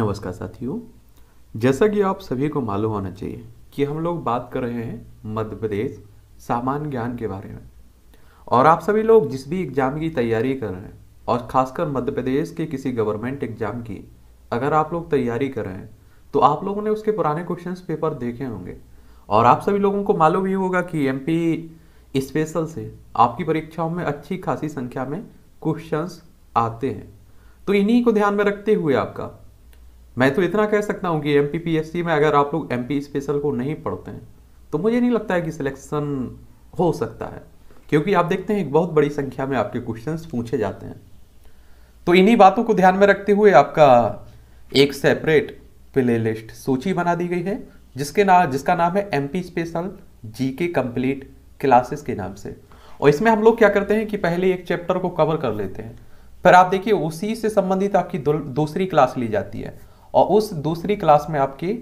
नमस्कार साथियों जैसा कि आप सभी को मालूम होना चाहिए कि हम लोग बात कर रहे हैं मध्य प्रदेश सामान्य ज्ञान के बारे में और आप सभी लोग जिस भी एग्ज़ाम की तैयारी कर रहे हैं और ख़ासकर मध्य प्रदेश के किसी गवर्नमेंट एग्ज़ाम की अगर आप लोग तैयारी कर रहे हैं तो आप लोगों ने उसके पुराने क्वेश्चन पेपर देखे होंगे और आप सभी लोगों को मालूम ही होगा कि एम स्पेशल से आपकी परीक्षाओं में अच्छी खासी संख्या में क्वेश्चंस आते हैं तो इन्हीं को ध्यान में रखते हुए आपका मैं तो इतना कह सकता हूँ कि एम पी में अगर आप लोग एम स्पेशल को नहीं पढ़ते हैं तो मुझे नहीं लगता है कि सिलेक्शन हो सकता है क्योंकि आप देखते हैं एक बहुत बड़ी संख्या में आपके क्वेश्चन पूछे जाते हैं तो इन्हीं बातों को ध्यान में रखते हुए आपका एक सेपरेट प्ले लिस्ट सूची बना दी गई है जिसके नाम जिसका नाम है एम स्पेशल जी के कम्प्लीट क्लासेस के नाम से और इसमें हम लोग क्या करते हैं कि पहले एक चैप्टर को कवर कर लेते हैं पर आप देखिए उसी से संबंधित आपकी दूसरी क्लास ली जाती है और उस दूसरी क्लास में आपकी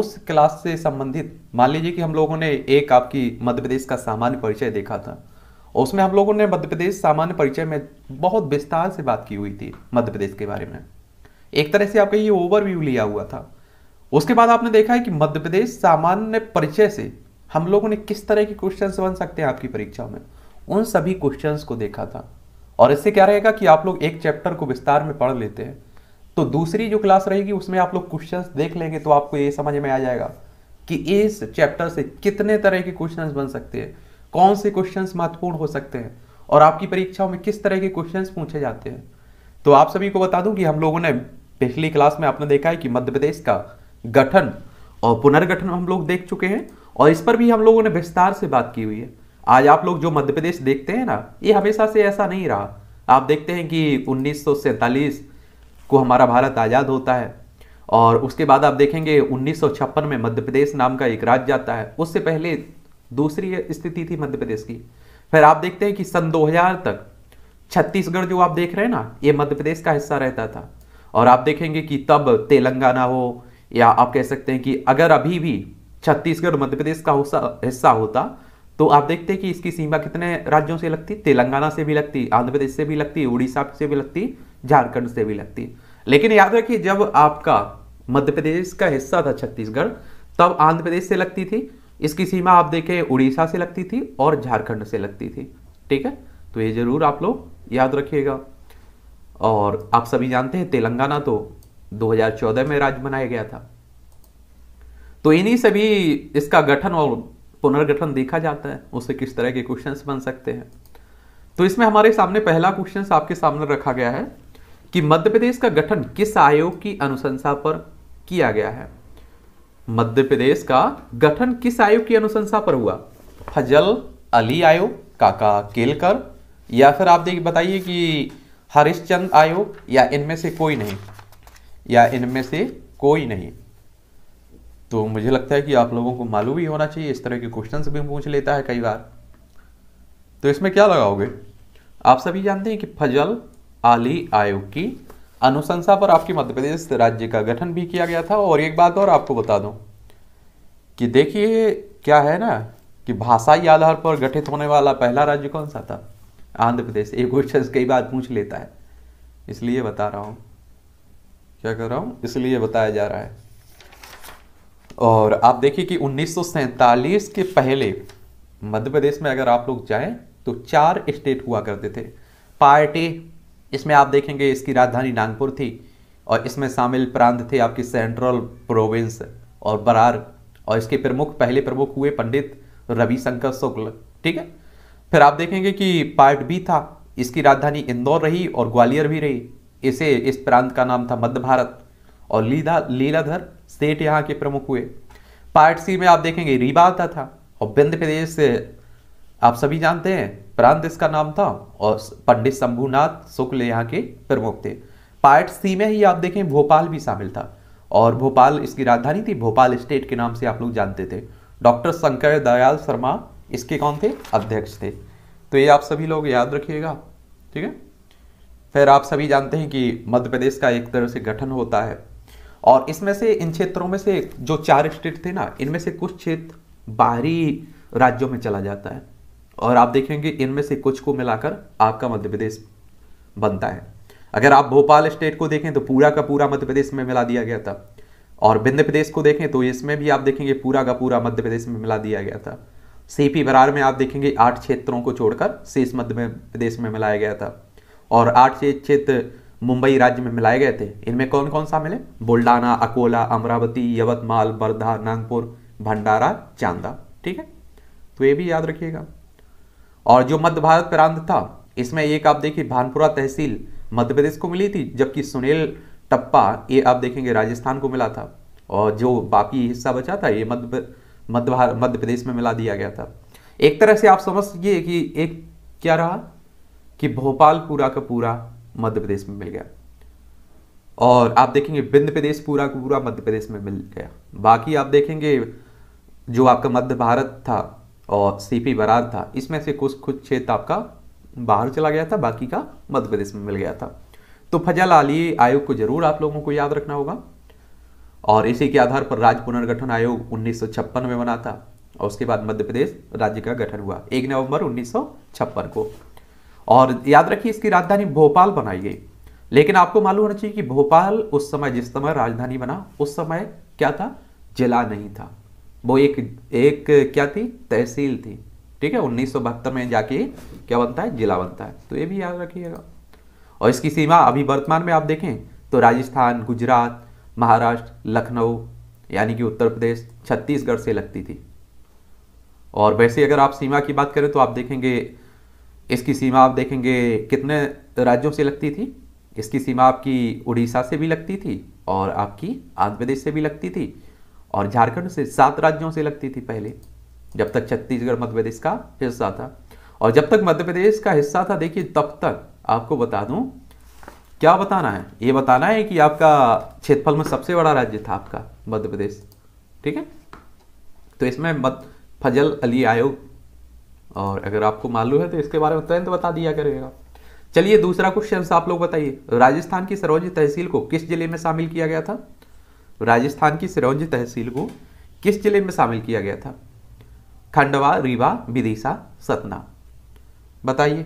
उस क्लास से संबंधित मान लीजिए कि हम लोगों ने एक आपकी मध्य प्रदेश का सामान्य परिचय देखा था और उसमें हम लोगों ने मध्य प्रदेश सामान्य परिचय में बहुत विस्तार से बात की हुई थी मध्य प्रदेश के बारे में एक तरह से आपका ये ओवरव्यू लिया हुआ था उसके बाद आपने देखा है कि मध्य प्रदेश सामान्य परिचय से हम लोगों ने किस तरह के क्वेश्चन बन सकते हैं आपकी परीक्षा में उन सभी क्वेश्चन को देखा था और इससे क्या रहेगा कि आप लोग एक चैप्टर को विस्तार में पढ़ लेते हैं तो दूसरी जो क्लास रहेगी उसमें आप लोग क्वेश्चंस देख लेंगे तो आपको ये समझ में आ जाएगा कि इस चैप्टर से कितने तरह के क्वेश्चंस बन सकते हैं कौन से क्वेश्चंस महत्वपूर्ण हो सकते हैं और आपकी परीक्षाओं में किस तरह के क्वेश्चंस पूछे जाते हैं तो आप सभी को बता दूं कि हम लोगों ने पिछली क्लास में आपने देखा है कि मध्य प्रदेश का गठन और पुनर्गठन हम लोग देख चुके हैं और इस पर भी हम लोगों ने विस्तार से बात की हुई है आज आप लोग जो मध्य प्रदेश देखते हैं ना ये हमेशा से ऐसा नहीं रहा आप देखते हैं कि उन्नीस को हमारा भारत आज़ाद होता है और उसके बाद आप देखेंगे उन्नीस में मध्य प्रदेश नाम का एक राज्य आता है उससे पहले दूसरी स्थिति थी मध्य प्रदेश की फिर आप देखते हैं कि सन 2000 तक छत्तीसगढ़ जो आप देख रहे हैं ना ये मध्य प्रदेश का हिस्सा रहता था और आप देखेंगे कि तब तेलंगाना हो या आप कह सकते हैं कि अगर अभी भी छत्तीसगढ़ मध्य प्रदेश का हिस्सा होता तो आप देखते हैं कि इसकी सीमा कितने राज्यों से लगती तेलंगाना से भी लगती आंध्र प्रदेश से भी लगती उड़ीसा से भी लगती झारखंड से भी लगती लेकिन याद रखिए जब आपका मध्य प्रदेश का हिस्सा था छत्तीसगढ़ तब आंध्र प्रदेश से लगती थी इसकी सीमा आप देखें उड़ीसा से लगती थी और झारखंड से लगती थी ठीक है तो ये जरूर आप लोग याद रखिएगा और आप सभी जानते हैं तेलंगाना तो 2014 में राज्य बनाया गया था तो इन्हीं सभी इसका गठन और पुनर्गठन देखा जाता है उससे किस तरह के क्वेश्चन बन सकते हैं तो इसमें हमारे सामने पहला क्वेश्चन आपके सामने रखा गया है कि मध्य प्रदेश का गठन किस आयोग की अनुशंसा पर किया गया है मध्य प्रदेश का गठन किस आयोग की अनुशंसा पर हुआ फजल अली आयोग काका केलकर या फिर आप देखिए बताइए कि हरिश्चंद आयोग या इनमें से कोई नहीं या इनमें से कोई नहीं तो मुझे लगता है कि आप लोगों को मालूम ही होना चाहिए इस तरह के क्वेश्चंस भी पूछ लेता है कई बार तो इसमें क्या लगाओगे आप सभी जानते हैं कि फजल आली आयोग की अनुशंसा पर आपकी मध्य प्रदेश राज्य का गठन भी किया गया था और एक बात और आपको बता दूं कि देखिए क्या है ना कि भाषाई आधार पर गठित होने वाला पहला राज्य कौन सा था आंध्र प्रदेश एक क्वेश्चन कई बार पूछ लेता है इसलिए बता रहा हूं क्या कर रहा हूं इसलिए बताया जा रहा है और आप देखिए कि उन्नीस के पहले मध्य प्रदेश में अगर आप लोग जाएं तो चार स्टेट हुआ करते थे पार्टी इसमें आप देखेंगे इसकी राजधानी नागपुर थी और इसमें शामिल प्रांत थे आपकी सेंट्रल प्रोविंस और बरार और इसके प्रमुख पहले प्रमुख हुए पंडित रविशंकर शुक्ल ठीक है फिर आप देखेंगे कि पार्ट बी था इसकी राजधानी इंदौर रही और ग्वालियर भी रही इसे इस प्रांत का नाम था मध्य भारत और लीला लीलाधर सेठ यहाँ के प्रमुख हुए पार्ट सी में आप देखेंगे रीवा आता था और विंध्य प्रदेश आप सभी जानते हैं प्रांत इसका नाम था और पंडित शंभुनाथ शुक्ल यहाँ के प्रमुख थे पार्ट सी में ही आप देखें भोपाल भी शामिल था और भोपाल इसकी राजधानी थी भोपाल स्टेट के नाम से आप लोग जानते थे डॉक्टर शंकर दयाल शर्मा इसके कौन थे अध्यक्ष थे तो ये आप सभी लोग याद रखिएगा ठीक है फिर आप सभी जानते हैं कि मध्य प्रदेश का एक तरह से गठन होता है और इसमें से इन क्षेत्रों में से जो चार स्टेट थे ना इनमें से कुछ क्षेत्र बाहरी राज्यों में चला जाता है और आप देखेंगे इनमें से कुछ को मिलाकर आपका मध्य प्रदेश बनता है अगर आप भोपाल स्टेट को देखें तो पूरा का पूरा मध्य प्रदेश में मिला दिया गया था और विंध्य प्रदेश को देखें तो इसमें भी आप देखेंगे पूरा का पूरा मध्य प्रदेश में मिला दिया गया था सीपी बरार में आप देखेंगे आठ क्षेत्रों को छोड़कर शेष मध्य प्रदेश में मिलाया गया था और आठ क्षेत्र मुंबई राज्य में मिलाए गए थे इनमें कौन कौन सा मिले बुल्डाना अकोला अमरावती यवतमाल वर्धा नागपुर भंडारा चांदा ठीक है तो ये भी याद रखिएगा और जो मध्य भारत प्रांत था इसमें एक आप देखिए भानपुरा तहसील मध्य प्रदेश को मिली थी जबकि सुनील टप्पा ये आप देखेंगे राजस्थान को मिला था और जो बाकी हिस्सा बचा था ये मध्य मध्य मध्य प्रदेश में मिला दिया गया था एक तरह से आप समझिए कि एक क्या रहा कि भोपाल पूरा का पूरा मध्य प्रदेश में मिल गया और आप देखेंगे बिंद प्रदेश पूरा का पूरा मध्य प्रदेश में मिल गया बाकी आप देखेंगे जो आपका मध्य भारत था और सीपी बरार था इसमें से कुछ कुछ क्षेत्र आपका बाहर चला गया था बाकी का मध्य प्रदेश में मिल गया था तो फजल आली आयोग को जरूर आप लोगों को याद रखना होगा और इसी के आधार पर राज्य पुनर्गठन आयोग उन्नीस में बना था और उसके बाद मध्य प्रदेश राज्य का गठन हुआ एक नवंबर उन्नीस को और याद रखिए इसकी राजधानी भोपाल बनाई गई लेकिन आपको मालूम होना चाहिए कि भोपाल उस समय जिस समय राजधानी बना उस समय क्या था जिला नहीं था वो एक एक क्या थी तहसील थी ठीक है उन्नीस में जाके क्या बनता है जिला बनता है तो ये भी याद रखिएगा और इसकी सीमा अभी वर्तमान में आप देखें तो राजस्थान गुजरात महाराष्ट्र लखनऊ यानी कि उत्तर प्रदेश छत्तीसगढ़ से लगती थी और वैसे अगर आप सीमा की बात करें तो आप देखेंगे इसकी सीमा आप देखेंगे कितने राज्यों से लगती थी इसकी सीमा आपकी उड़ीसा से भी लगती थी और आपकी आंध्र प्रदेश से भी लगती थी और झारखंड से सात राज्यों से लगती थी पहले जब तक छत्तीसगढ़ मध्य प्रदेश का हिस्सा था और जब तक मध्य प्रदेश का हिस्सा था देखिए तब तक आपको बता दूं क्या बताना है ये बताना है कि आपका क्षेत्रफल में सबसे बड़ा राज्य था आपका मध्य प्रदेश ठीक है तो इसमें मत फजल अली आयोग और अगर आपको मालूम है तो इसके बारे में तुरंत बता दिया करेगा चलिए दूसरा क्वेश्चन आप लोग बताइए राजस्थान की सरोजी तहसील को किस जिले में शामिल किया गया था राजस्थान की सिरौंज तहसील को किस जिले में शामिल किया गया था खंडवा रीवा विदिशा सतना बताइए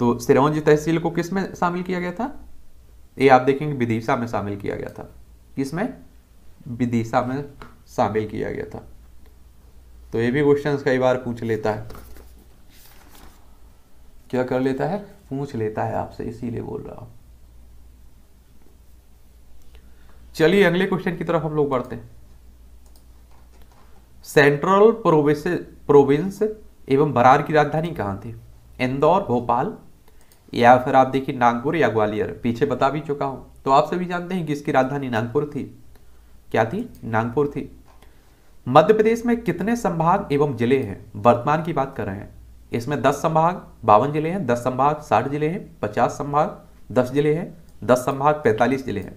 तो सिरौंज तहसील को किस में शामिल किया गया था ये आप देखेंगे विदिशा में शामिल किया गया था किसमें विदिशा में शामिल किया गया था तो ये भी क्वेश्चन कई बार पूछ लेता है क्या कर लेता है पूछ लेता है आपसे इसीलिए बोल रहा हूं चलिए अगले क्वेश्चन की तरफ हम लोग बढ़ते हैं सेंट्रल प्रोविंस एवं बरार की राजधानी कहां थी इंदौर भोपाल या फिर आप देखिए नागपुर या ग्वालियर पीछे बता भी चुका हूं तो आप सभी जानते हैं कि इसकी राजधानी नागपुर थी क्या थी नागपुर थी मध्य प्रदेश में कितने संभाग एवं जिले हैं वर्तमान की बात कर रहे हैं इसमें 10 संभाग बावन जिले हैं 10 संभाग 60 जिले हैं 50 संभाग 10 जिले हैं 10 संभाग 45 जिले हैं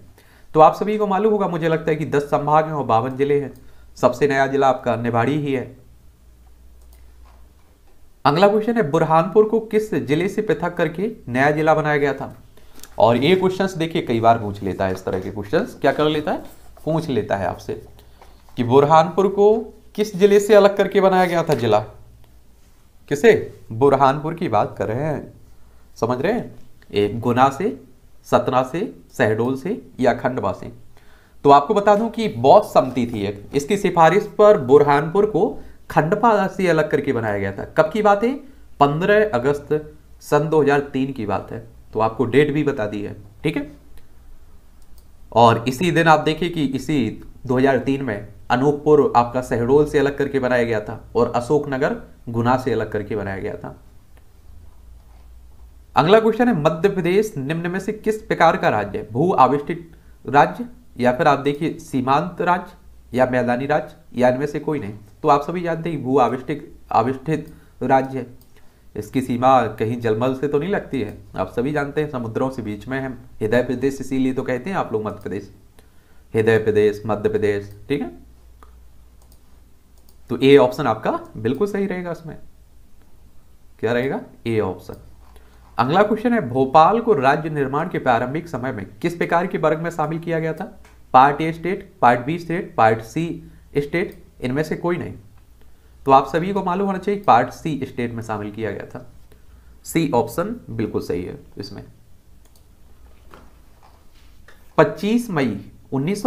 तो आप सभी को मालूम होगा मुझे लगता है कि दस संभाग हैं और बावन जिले हैं सबसे नया जिला आपका निवाड़ी ही है अगला क्वेश्चन है बुरहानपुर को किस जिले से पृथक करके नया जिला बनाया गया था और ये क्वेश्चंस देखिए कई बार पूछ लेता है इस तरह के क्वेश्चंस क्या कर लेता है पूछ लेता है आपसे कि बुरहानपुर को किस जिले से अलग करके बनाया गया था जिला किसे बुरहानपुर की बात कर रहे हैं समझ रहे हैं एक गुना से सतना से शहडोल से या खंडवा से तो आपको बता दूं कि बौद्ध समिति थी एक इसकी सिफारिश पर बुरहानपुर को खंडपा से अलग करके बनाया गया था कब की बात है 15 अगस्त सन 2003 की बात है तो आपको डेट भी बता दी है ठीक है और इसी दिन आप देखिए कि इसी 2003 में अनूपपुर आपका सहडोल से अलग करके बनाया गया था और अशोकनगर गुना से अलग करके बनाया गया था अगला क्वेश्चन है मध्य प्रदेश निम्न में से किस प्रकार का राज्य है भू आविष्टित राज्य या फिर आप देखिए सीमांत राज्य या मैदानी राज्य या इनमें से कोई नहीं तो आप सभी जानते हैं भू आविष्टिक आविष्ठित राज्य है इसकी सीमा कहीं जलमल से तो नहीं लगती है आप सभी जानते हैं समुद्रों से बीच में है हृदय प्रदेश इसीलिए तो कहते हैं आप लोग मध्य प्रदेश हृदय प्रदेश मध्य प्रदेश ठीक है तो ए ऑप्शन आपका बिल्कुल सही रहेगा इसमें क्या रहेगा ए ऑप्शन अगला क्वेश्चन है भोपाल को राज्य निर्माण के प्रारंभिक समय में किस प्रकार के वर्ग में शामिल किया गया था part A state part B state part C state इनमें से कोई नहीं तो आप सभी को मालूम होना चाहिए पार्ट सी स्टेट में शामिल किया गया था सी ऑप्शन बिल्कुल सही है इसमें 25 मई उन्नीस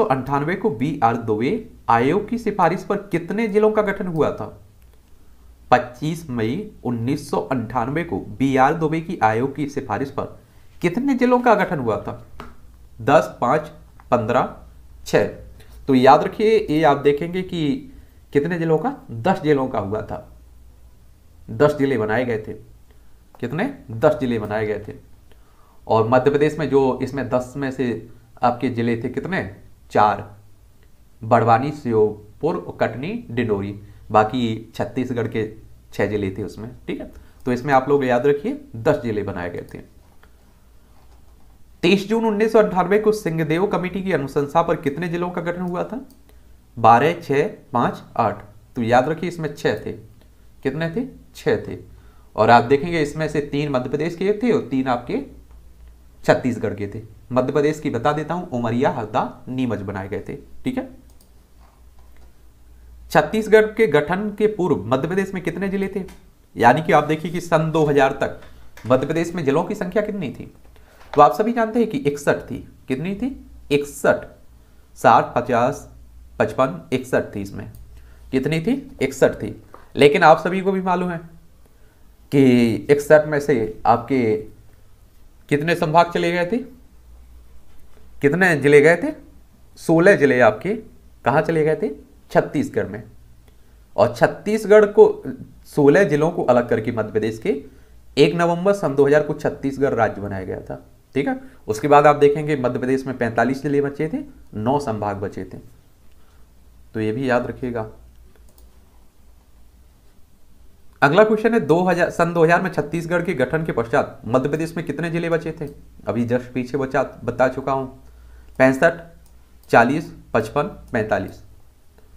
को बी आर दुबे आयोग की सिफारिश पर कितने जिलों का गठन हुआ था 25 मई उन्नीस को बी आर दुबे की आयोग की सिफारिश पर कितने जिलों का गठन हुआ था दस पाँच पंद्रह छः तो याद रखिए ये आप देखेंगे कि कितने जिलों का दस जिलों का हुआ था दस जिले बनाए गए थे कितने दस जिले बनाए गए थे और मध्य प्रदेश में जो इसमें दस में से आपके जिले थे कितने चार बड़वानी श्योपुर कटनी डिंडोरी बाकी छत्तीसगढ़ के छह जिले थे उसमें ठीक है तो इसमें आप लोग याद रखिए दस जिले बनाए गए थे तेईस जून उन्नीस को सिंहदेव कमेटी की अनुशंसा पर कितने जिलों का गठन हुआ था बारह छ पांच आठ तो याद रखिए इसमें छह थे कितने थे छह थे और आप देखेंगे इसमें से तीन मध्य प्रदेश के थे और तीन आपके छत्तीसगढ़ के थे मध्य प्रदेश की बता देता हूं उमरिया हरदा नीमच बनाए गए थे ठीक है छत्तीसगढ़ के गठन के पूर्व मध्य प्रदेश में कितने जिले थे यानी कि आप देखिए कि सन 2000 तक मध्य प्रदेश में जिलों की संख्या कितनी थी तो आप सभी जानते हैं कि इकसठ थी कितनी थी इकसठ साठ पचास पचपन इकसठ थी इसमें कितनी थी इकसठ थी लेकिन आप सभी को भी मालूम है कि इकसठ में से आपके कितने संभाग चले गए थे कितने जिले गए थे सोलह जिले आपके कहाँ चले गए थे छत्तीसगढ़ में और छत्तीसगढ़ को 16 जिलों को अलग करके मध्य प्रदेश के एक नवंबर सन 2000 को छत्तीसगढ़ राज्य बनाया गया था ठीक है उसके बाद आप देखेंगे मध्य प्रदेश में 45 जिले बचे थे नौ संभाग बचे थे तो ये भी याद रखिएगा अगला क्वेश्चन है 2000 सन 2000 में छत्तीसगढ़ के गठन के पश्चात मध्य प्रदेश में कितने जिले बचे थे अभी जस्ट पीछे बचा बता चुका हूं पैंसठ चालीस पचपन पैंतालीस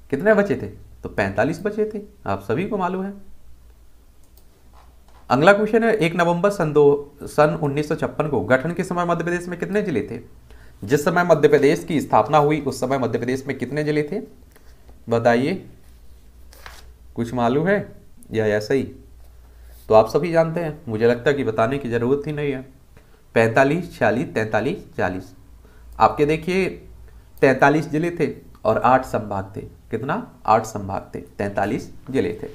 कितने बचे थे तो 45 बचे थे आप सभी को मालूम है अगला क्वेश्चन है एक नवंबर सन दो सन उन्नीस को गठन के समय मध्य प्रदेश में कितने जिले थे जिस समय मध्य प्रदेश की स्थापना हुई उस समय मध्य प्रदेश में कितने जिले थे बताइए कुछ मालूम है या ऐसा ही तो आप सभी जानते हैं मुझे लगता है कि बताने की ज़रूरत ही नहीं है पैंतालीस छियालीस तैंतालीस चालीस आपके देखिए तैंतालीस जिले थे और आठ संभाग थे कितना आठ संभाग थे तैतालीस जिले थे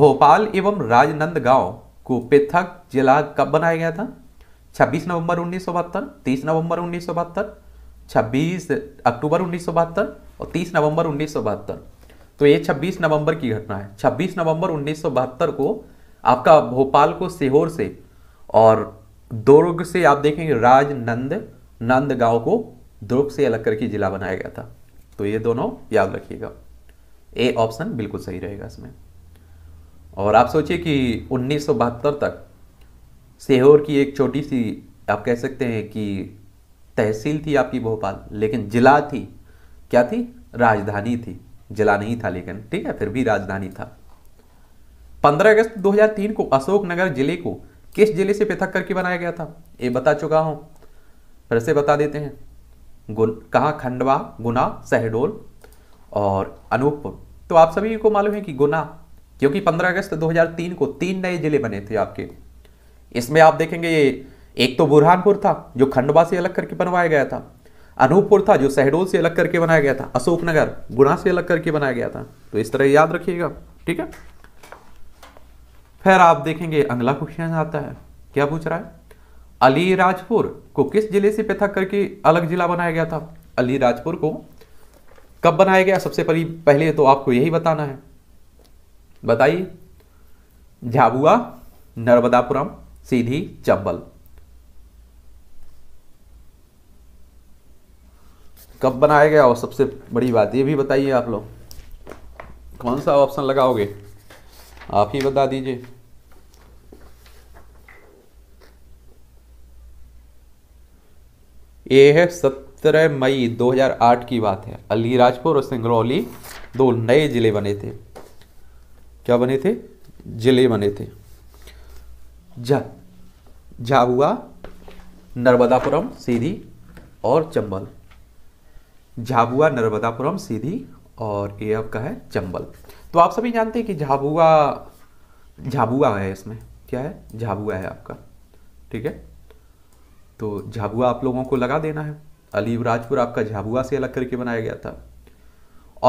भोपाल एवं राजनंद गांव को पृथक जिला कब बनाया गया था 26 नवंबर उन्नीस सौ बहत्तर तीस नवंबर उन्नीस सौ बहत्तर छब्बीस अक्टूबर उन्नीस सौ बहत्तर और तीस नवंबर उन्नीस सौ बहत्तर तो ये 26 नवंबर की घटना है 26 नवंबर 1972 को आपका भोपाल को सीहोर से और दुर्ग से आप देखेंगे राजनंद नंद गांव को दुर्ग से अलग करके जिला बनाया गया था तो ये दोनों याद रखिएगा ए ऑप्शन बिल्कुल सही रहेगा इसमें और आप सोचिए कि उन्नीस तक सीहोर की एक छोटी सी आप कह सकते हैं कि तहसील थी आपकी भोपाल लेकिन जिला थी क्या थी राजधानी थी जिला नहीं था लेकिन ठीक है फिर भी राजधानी था 15 अगस्त 2003 को अशोकनगर जिले को किस जिले से पृथक करके बनाया गया था ये बता चुका हूं फिर से बता देते हैं गुन कहाँ खंडवा गुना शहडोल और अनूपपुर तो आप सभी को मालूम है कि गुना क्योंकि 15 अगस्त 2003 को तीन नए जिले बने थे आपके इसमें आप देखेंगे एक तो बुरहानपुर था जो खंडवा से अलग करके बनवाया गया था अनूपपुर था जो शहडोल से अलग करके बनाया गया था अशोकनगर गुना से अलग करके बनाया गया था तो इस तरह याद रखिएगा ठीक है फिर आप देखेंगे अगला क्वेश्चन आता है क्या पूछ रहा है अलीराजपुर को किस जिले से पृथक करके अलग जिला बनाया गया था अलीराजपुर को कब बनाया गया सबसे पहले पहले तो आपको यही बताना है बताइए झाबुआ नर्मदापुरम सीधी चंबल कब बनाया गया और सबसे बड़ी बात ये भी बताइए आप लोग कौन सा ऑप्शन लगाओगे आप ही बता दीजिए ये है सत्रह मई 2008 की बात है अलीराजपुर और सिंगरौली दो नए ज़िले बने थे क्या बने थे ज़िले बने थे झा झाबुआ नर्मदापुरम सीधी और चंबल झाबुआ नर्मदापुरम सीधी और ये आपका है चंबल तो आप सभी जानते हैं कि झाबुआ झाबुआ है इसमें क्या है झाबुआ है आपका ठीक है तो झाबुआ आप लोगों को लगा देना है अलीवराजपुर आपका झाबुआ से अलग करके बनाया गया था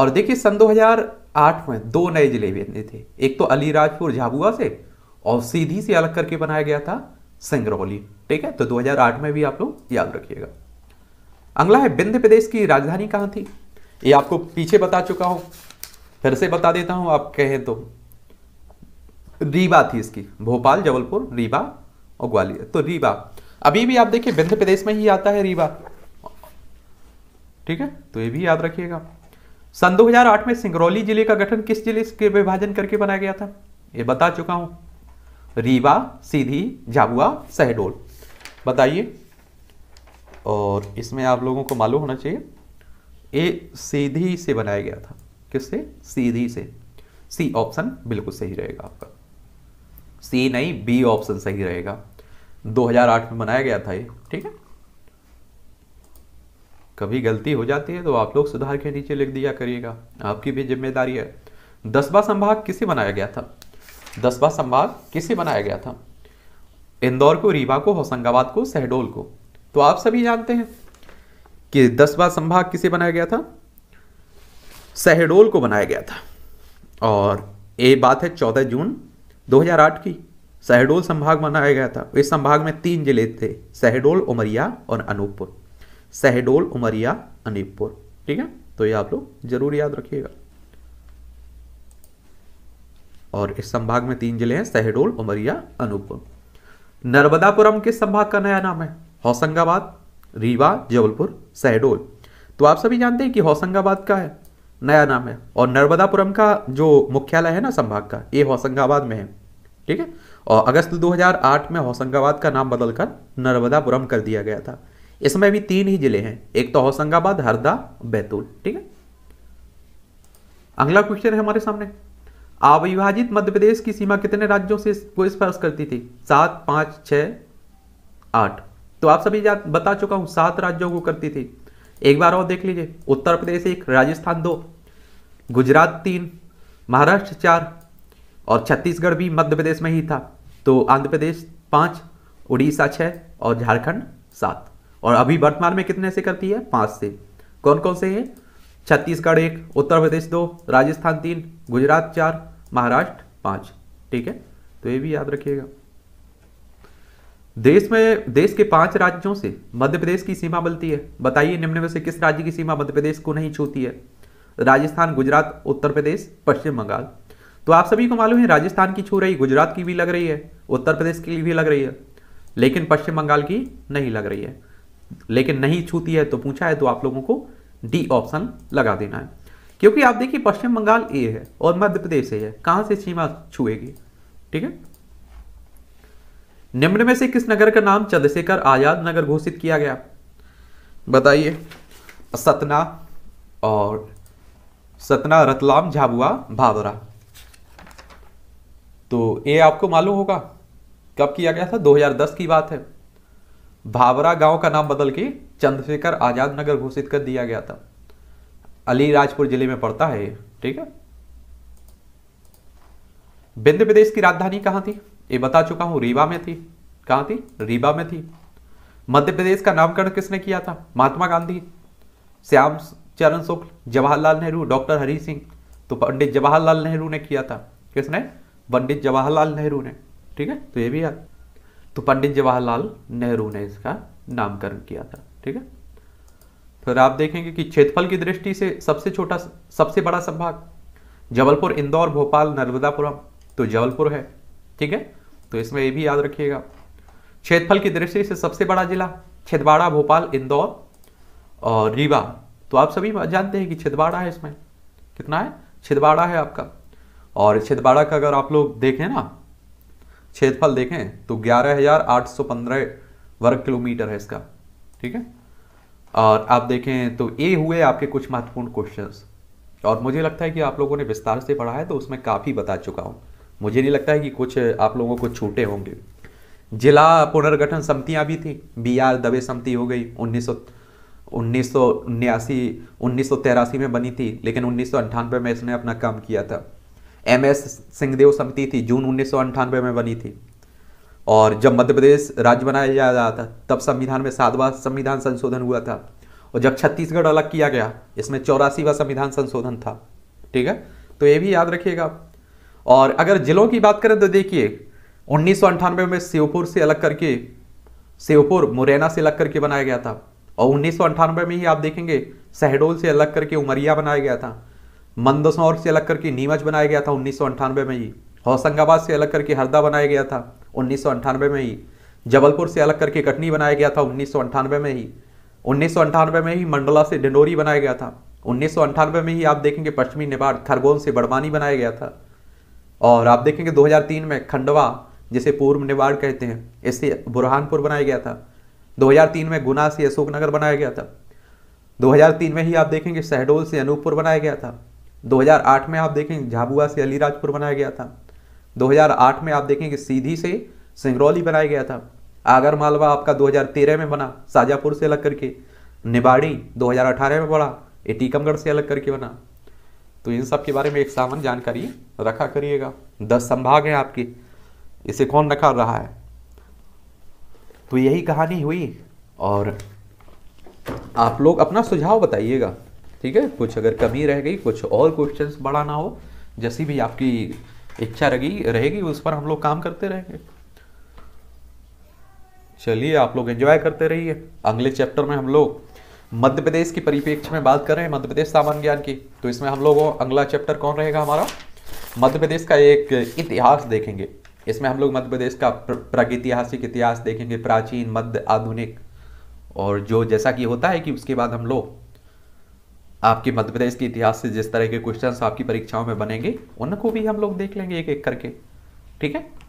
और देखिए सन 2008 में दो नए जिले बने थे एक तो अलीराजपुर झाबुआ से और सीधी से अलग करके बनाया गया था सिंगरौली ठीक है तो 2008 में भी आप लोग याद रखिएगा अगला है विंध्य प्रदेश की राजधानी कहां थी ये आपको पीछे बता चुका हूं फिर से बता देता हूं आप कहें तो रीवा थी इसकी भोपाल जबलपुर रीवा और ग्वालियर तो रीवा अभी भी आप देखिए विंध्य प्रदेश में ही आता है रीवा ठीक है तो ये भी याद रखिएगा सन 2008 में सिंगरौली जिले का गठन किस जिले के विभाजन करके बनाया गया था ये बता चुका हूं रीवा सीधी झाबुआ सहडोल बताइए और इसमें आप लोगों को मालूम होना चाहिए ये सीधी से बनाया गया था किससे सीधी से सी ऑप्शन बिल्कुल सही रहेगा आपका सी नहीं बी ऑप्शन सही रहेगा 2008 में बनाया गया था ये ठीक है कभी गलती हो जाती है तो आप लोग सुधार के नीचे लिख दिया करिएगा आपकी भी जिम्मेदारी है दसवा संभाग किसे बनाया गया था दसवा संभाग किसे बनाया गया था इंदौर को रीवा को होशंगाबाद को शहडोल को तो आप सभी जानते हैं कि दसवा संभाग किसे बनाया गया था शहडोल को बनाया गया था और ये बात है चौदह जून 2008 की शहडोल संभाग बनाया गया था इस संभाग में तीन जिले थे शहडोल उमरिया और अनूपपुर शहडोल उमरिया अनूपपुर ठीक है तो ये आप लोग जरूर याद रखिएगा और इस संभाग में तीन जिले हैं शहडोल उमरिया अनूपपुर नर्मदापुरम किस संभाग का नया नाम है होशंगाबाद रीवा जबलपुर शहडोल तो आप सभी जानते हैं कि होशंगाबाद का है नया नाम है और नर्मदापुरम का जो मुख्यालय है ना संभाग का ये होशंगाबाद में है ठीक है और अगस्त 2008 में होशंगाबाद का नाम बदलकर नर्मदापुरम कर दिया गया था इसमें भी तीन ही जिले हैं एक तो होशंगाबाद हरदा बैतूल ठीक है अगला क्वेश्चन है हमारे सामने अविभाजित मध्य प्रदेश की सीमा कितने राज्यों से को स्पर्श करती थी सात पांच छ आठ तो आप सभी बता चुका हूं सात राज्यों को करती थी एक बार और देख लीजिए उत्तर प्रदेश एक राजस्थान दो गुजरात तीन महाराष्ट्र चार और छत्तीसगढ़ भी मध्य प्रदेश में ही था तो आंध्र प्रदेश पाँच उड़ीसा छः और झारखंड सात और अभी वर्तमान में कितने से करती है पाँच से कौन कौन से हैं छत्तीसगढ़ एक उत्तर प्रदेश दो राजस्थान तीन गुजरात चार महाराष्ट्र पाँच ठीक है तो ये भी याद रखिएगा देश में देश के पांच राज्यों से मध्य प्रदेश की सीमा बनती है बताइए निम्न में से किस राज्य की सीमा मध्य प्रदेश को नहीं छूती है राजस्थान गुजरात उत्तर प्रदेश पश्चिम बंगाल तो आप सभी को मालूम है राजस्थान की छू रही गुजरात की भी लग रही है उत्तर प्रदेश की भी लग रही है लेकिन पश्चिम बंगाल की नहीं लग रही है लेकिन नहीं छूती है तो पूछा है तो आप लोगों को डी ऑप्शन लगा देना है क्योंकि आप देखिए पश्चिम बंगाल ए है और मध्य प्रदेश ए है कहां से सीमा छुएगी ठीक है निम्न में से किस नगर का नाम चंद्रशेखर आजाद नगर घोषित किया गया बताइए सतना और सतना रतलाम झाबुआ भावरा तो ये आपको मालूम होगा कब किया गया था 2010 की बात है भावरा गांव का नाम बदल के चंद्रशेखर आजाद नगर घोषित कर दिया गया था अलीराजपुर जिले में पड़ता है ठीक है विंध्य प्रदेश की राजधानी कहां थी ये बता चुका हूं रीवा में थी कहां थी रीवा में थी मध्य प्रदेश का नामकरण किसने किया था महात्मा गांधी श्याम चरण शुक्ल जवाहरलाल नेहरू डॉक्टर हरी सिंह तो पंडित जवाहरलाल नेहरू ने किया था किसने पंडित जवाहरलाल नेहरू ने ठीक है तो ये भी याद तो पंडित जवाहरलाल नेहरू ने इसका नामकरण किया था ठीक है फिर आप देखेंगे कि क्षेत्रफल की दृष्टि से सबसे छोटा सबसे बड़ा संभाग जबलपुर इंदौर भोपाल नर्मदापुरम तो जबलपुर है ठीक है तो इसमें यह भी याद रखिएगा क्षेत्रफल की दृष्टि से सबसे बड़ा जिला छिदवाड़ा भोपाल इंदौर और रीवा तो आप सभी जानते हैं कि छिदवाड़ा है इसमें कितना है छिदवाड़ा है आपका और छिदबाड़ा का अगर आप लोग देखें ना क्षेत्रफल देखें तो 11,815 वर्ग किलोमीटर है इसका ठीक है और आप देखें तो ये हुए आपके कुछ महत्वपूर्ण क्वेश्चंस और मुझे लगता है कि आप लोगों ने विस्तार से पढ़ा है तो उसमें काफ़ी बता चुका हूं मुझे नहीं लगता है कि कुछ आप लोगों को छूटे होंगे जिला पुनर्गठन समितियाँ भी थी बी आर दबे समिति हो गई उन्नीस सौ उन्नीस सौ उन्यासी उन्नीस सौ तेरासी में बनी थी लेकिन उन्नीस सौ अंठानवे में इसने अपना काम किया था एम एस सिंहदेव समिति थी जून उन्नीस में बनी थी और जब मध्य प्रदेश राज्य बनाया जा रहा था तब संविधान में सातवां संविधान संशोधन हुआ था और जब छत्तीसगढ़ अलग किया गया इसमें चौरासीवा संविधान संशोधन था ठीक है तो ये भी याद रखिएगा और अगर जिलों की बात करें तो देखिए उन्नीस में शिवपुर से अलग करके शिवपुर मुरैना से अलग करके बनाया गया था और उन्नीस में ही आप देखेंगे शहडोल से अलग करके उमरिया बनाया गया था मंदसौर से अलग करके नीमच बनाया गया था उन्नीस में ही होशंगाबाद से अलग करके हरदा बनाया गया था उन्नीस में ही जबलपुर से अलग करके कटनी बनाया गया था उन्नीस में ही उन्नीस में ही मंडला से डिंडोरी बनाया गया था उन्नीस में ही आप देखेंगे पश्चिमी नेपाल खरगोन से बड़वानी बनाया गया था और आप देखेंगे 2003 में खंडवा जिसे पूर्व निवाड़ कहते हैं इससे बुरहानपुर बनाया गया था 2003 में गुना से अशोकनगर बनाया गया था 2003 में ही आप देखेंगे शहडोल से अनूपपुर बनाया गया था 2008 में आप देखें झाबुआ से अलीराजपुर बनाया गया था 2008 में आप देखें कि सीधी से सिंगरौली बनाया गया था आगर मालवा आपका 2013 में बना शाजापुर से अलग करके निबाड़ी 2018 में बना ये टीकमगढ़ से अलग करके बना तो इन सब के बारे में एक सामान्य जानकारी रखा करिएगा दस संभाग हैं आपके इसे कौन रखा रहा है तो यही कहानी हुई और आप लोग अपना सुझाव बताइएगा ठीक है कुछ अगर कमी रह गई कुछ और क्वेश्चंस बढ़ाना हो जैसी भी आपकी इच्छा रहेगी रहेगी उस पर हम लोग काम करते रहेंगे चलिए आप लोग एंजॉय करते रहिए अगले चैप्टर में हम लोग मध्य प्रदेश की परिप्रेक्ष्य में बात कर रहे हैं मध्य प्रदेश सामान्य ज्ञान की तो इसमें हम लोग अगला चैप्टर कौन रहेगा हमारा मध्य प्रदेश का एक इतिहास देखेंगे इसमें हम लोग मध्य प्रदेश का प्रागैतिहासिक इतिहास देखेंगे प्राचीन मध्य आधुनिक और जो जैसा कि होता है कि उसके बाद हम लोग आपके मध्य प्रदेश के इतिहास से जिस तरह के क्वेश्चन आपकी परीक्षाओं में बनेंगे उनको भी हम लोग देख लेंगे एक एक करके ठीक है